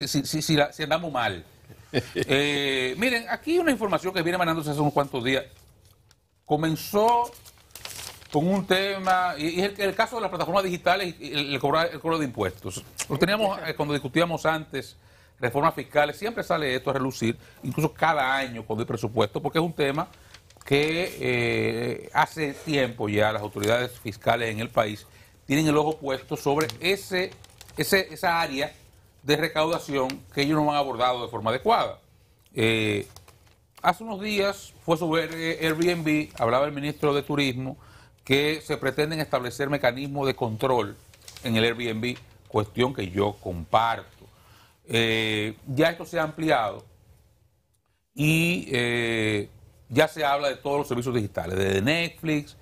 Eh, si, andamos mal. Eh, miren, aquí una información que viene manándose hace unos cuantos días. Comenzó con un tema, y es el, caso de las plataformas digitales y el, el cobro de impuestos. Lo teníamos eh, cuando discutíamos antes reformas fiscales, siempre sale esto a relucir, incluso cada año con el presupuesto, porque es un tema que hace tiempo ya las autoridades fiscales en el país tienen el ojo puesto sobre ese, ese, esa área de recaudación que ellos no han abordado de forma adecuada. Eh, hace unos días fue sobre Airbnb, hablaba el ministro de Turismo, que se pretenden establecer mecanismos de control en el Airbnb, cuestión que yo comparto. Eh, ya esto se ha ampliado y eh, ya se habla de todos los servicios digitales, desde Netflix,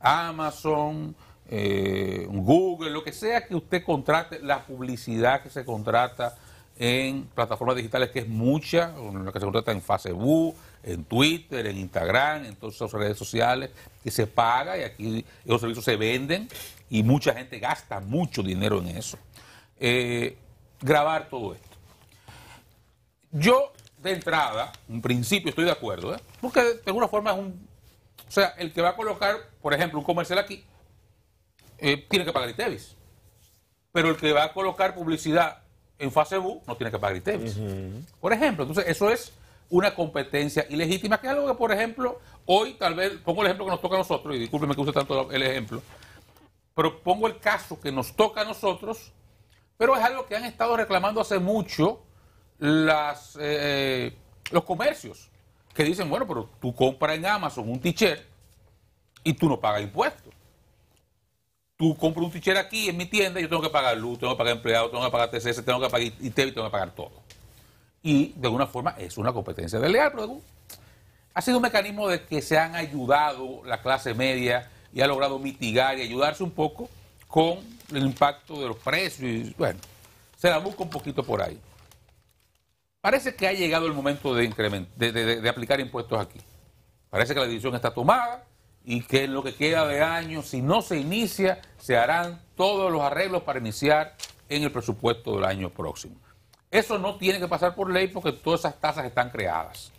Amazon, eh, Google, lo que sea que usted contrate, la publicidad que se contrata en plataformas digitales, que es mucha, la que se contrata en Facebook, en Twitter, en Instagram, en todas esas redes sociales, que se paga y aquí esos servicios se venden y mucha gente gasta mucho dinero en eso. Eh, grabar todo esto. Yo, de entrada, en principio estoy de acuerdo, ¿eh? porque de alguna forma es un... O sea, el que va a colocar, por ejemplo, un comercial aquí, eh, tiene que pagar ITEVIS. Pero el que va a colocar publicidad en Facebook no tiene que pagar ITEVIS. Por ejemplo, entonces eso es una competencia ilegítima, que es algo que, por ejemplo, hoy tal vez, pongo el ejemplo que nos toca a nosotros, y discúlpeme que use tanto el ejemplo, pero pongo el caso que nos toca a nosotros, pero es algo que han estado reclamando hace mucho las, eh, los comercios, que dicen, bueno, pero tú compras en Amazon un t-shirt y tú no pagas impuestos tú compras un tichero aquí en mi tienda, yo tengo que pagar luz, tengo que pagar empleado, tengo que pagar TCS, tengo que pagar y tengo que pagar todo. Y de alguna forma es una competencia leal, pero ha sido un mecanismo de que se han ayudado la clase media y ha logrado mitigar y ayudarse un poco con el impacto de los precios. Y, bueno, se la busca un poquito por ahí. Parece que ha llegado el momento de, de, de aplicar impuestos aquí. Parece que la decisión está tomada y que en lo que queda de año, si no se inicia, se harán todos los arreglos para iniciar en el presupuesto del año próximo. Eso no tiene que pasar por ley porque todas esas tasas están creadas.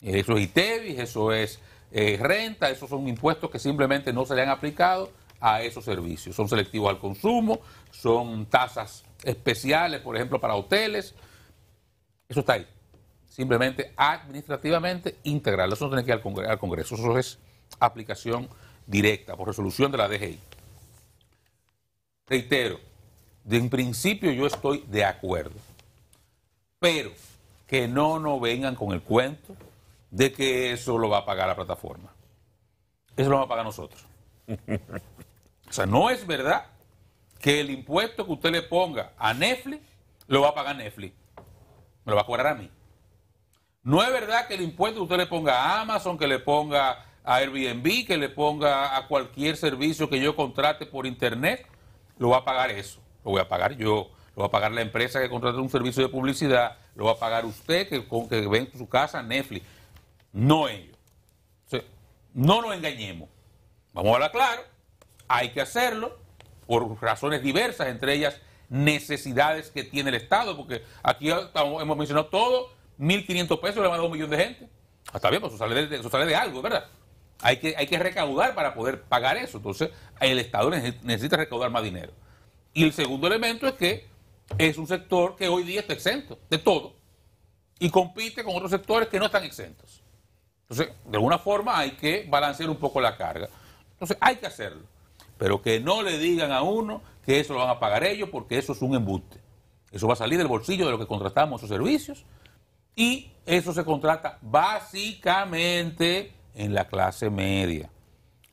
Eh, eso es ITEVIS, eso es eh, renta, esos son impuestos que simplemente no se le han aplicado a esos servicios. Son selectivos al consumo, son tasas especiales, por ejemplo, para hoteles. Eso está ahí. Simplemente administrativamente integral Eso no tiene que ir al Congreso. Eso es aplicación directa por resolución de la DGI. Reitero, de principio yo estoy de acuerdo, pero que no nos vengan con el cuento de que eso lo va a pagar la plataforma. Eso lo va a pagar nosotros. O sea, no es verdad que el impuesto que usted le ponga a Netflix lo va a pagar Netflix. Me lo va a cobrar a mí. No es verdad que el impuesto que usted le ponga a Amazon, que le ponga a Airbnb, que le ponga a cualquier servicio que yo contrate por internet, lo va a pagar eso. Lo voy a pagar yo, lo va a pagar la empresa que contrate un servicio de publicidad, lo va a pagar usted que, que ve su casa Netflix, no ellos. no nos engañemos. Vamos a hablar claro, hay que hacerlo por razones diversas, entre ellas necesidades que tiene el Estado, porque aquí hemos mencionado todo, 1.500 pesos le van a dar un millón de gente. Ah, está bien, pues sale de, eso sale de algo, ¿verdad? hay que, hay que recaudar para poder pagar eso. Entonces, el Estado necesita recaudar más dinero. Y el segundo elemento es que es un sector que hoy día está exento de todo y compite con otros sectores que no están exentos. Entonces, de alguna forma hay que balancear un poco la carga. Entonces, hay que hacerlo. Pero que no le digan a uno que eso lo van a pagar ellos porque eso es un embuste. Eso va a salir del bolsillo de lo que contratamos esos servicios y eso se contrata básicamente en la clase media.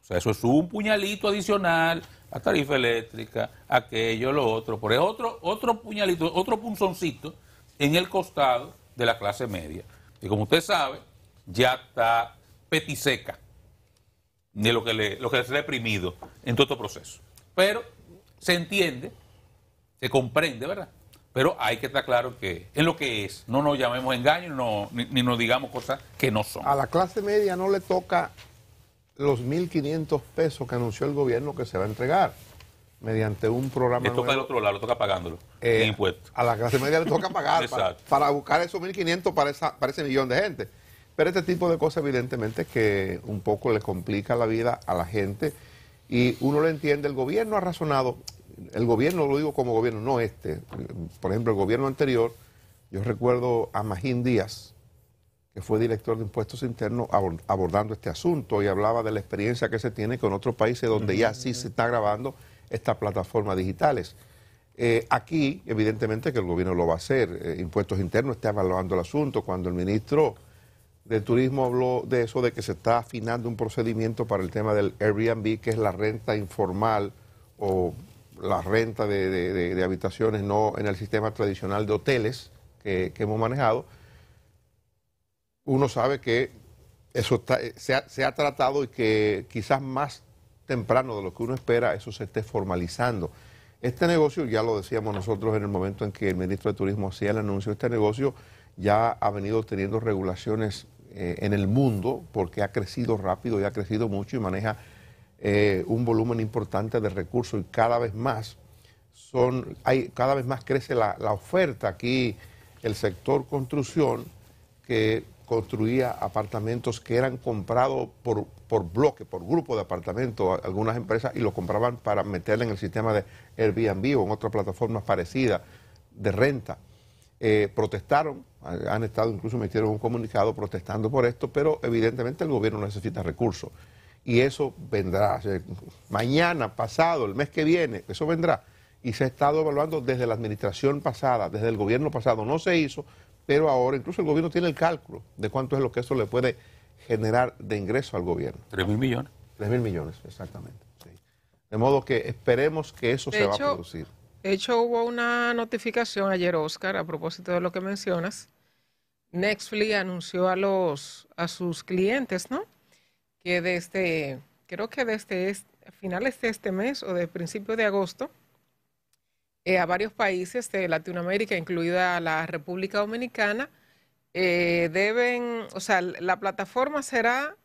O sea, eso es un puñalito adicional a tarifa eléctrica, aquello, lo otro. Por eso otro, otro puñalito, otro punzoncito en el costado de la clase media. Y como usted sabe, ya está petiseca de lo que, le, lo que ha reprimido en todo este proceso. Pero se entiende, se comprende, ¿verdad? Pero hay que estar claro que es lo que es. No nos llamemos engaño ni, nos digamos cosas que no son. A la clase media no le toca los 1.500 pesos que anunció el gobierno que se va a entregar mediante un programa. Le toca otro lado, le toca pagándolo. Eh, impuestos. A la clase media le toca pagar para, buscar esos 1.500 para, esa, para ese millón de gente. Pero este tipo de cosas evidentemente que un poco le complica la vida a la gente y uno lo entiende. El gobierno ha razonado, el gobierno, lo digo como gobierno, no este, por ejemplo, el gobierno anterior, yo recuerdo a Magín Díaz, que fue director de impuestos internos, abordando este asunto y hablaba de la experiencia que se tiene con otros países donde ya sí se está grabando estas plataformas digitales. Eh, aquí, evidentemente, que el gobierno lo va a hacer. Eh, impuestos internos está evaluando el asunto. Cuando el ministro de Turismo habló de eso, de que se está afinando un procedimiento para el tema del Airbnb, que es la renta informal o la renta de, habitaciones, no en el sistema tradicional de hoteles que, hemos manejado, uno sabe que eso eh, se, ha, tratado y que quizás más temprano de lo que uno espera eso se esté formalizando. Este negocio, ya lo decíamos nosotros en el momento en que el ministro de Turismo hacía el anuncio, este negocio ya ha venido teniendo regulaciones eh, en el mundo porque ha crecido rápido y ha crecido mucho y maneja eh, un volumen importante de recursos y cada vez más son, hay, cada vez más crece la, oferta aquí, el sector construcción, que construía apartamentos que eran comprados por, por bloque, por grupo de apartamentos, algunas empresas, y lo compraban para meterle en el sistema de Airbnb o en otra plataforma parecida de renta. Eh, protestaron, han estado incluso metieron un comunicado protestando por esto, pero evidentemente el gobierno necesita recursos y eso vendrá. mañana, pasado, el mes que viene, eso vendrá. Y se ha estado evaluando desde la administración pasada, desde el gobierno pasado. No se hizo, pero ahora incluso el gobierno tiene el cálculo de cuánto es lo que eso le puede generar de ingreso al gobierno. Tres mil millones. Tres mil millones, exactamente. De modo que esperemos que eso se va a producir. De hecho, hubo una notificación ayer, Oscar, a propósito de lo que mencionas. Nextly anunció a los a sus clientes, ¿no? que desde, este, creo que desde este finales de este mes o de principio de agosto, eh, a varios países de Latinoamérica, incluida la República Dominicana, eh, deben, o sea, la plataforma será,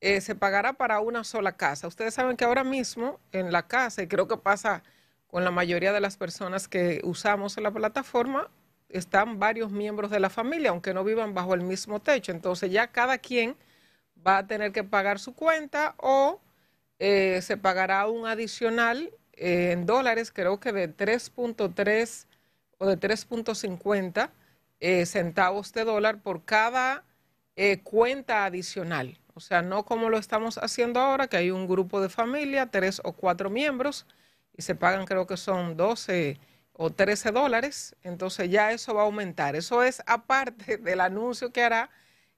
eh, se pagará para una sola casa. Ustedes saben que ahora mismo en la casa, y creo que pasa con la mayoría de las personas que usamos la plataforma, están varios miembros de la familia, aunque no vivan bajo el mismo techo. Entonces ya cada quien va a tener que pagar su cuenta o eh, se pagará un adicional eh, en dólares, creo que de 3.3 o de 3.50 eh, centavos de dólar por cada cuenta adicional. O sea, no como lo estamos haciendo ahora, que hay un grupo de familia, tres o cuatro miembros, y se pagan creo que son 12 o 13 dólares. Entonces ya eso va a aumentar. Eso es aparte del anuncio que hará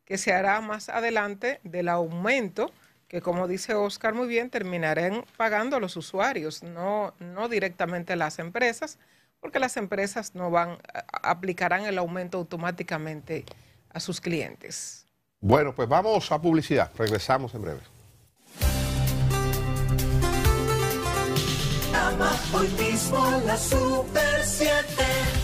que se hará más adelante del aumento que, como dice Oscar muy bien, terminarán pagando los usuarios, no, no directamente las empresas, porque las empresas no van, aplicarán el aumento automáticamente a sus clientes. Bueno, pues vamos a publicidad. Regresamos en breve. Hoy mismo la Super 7.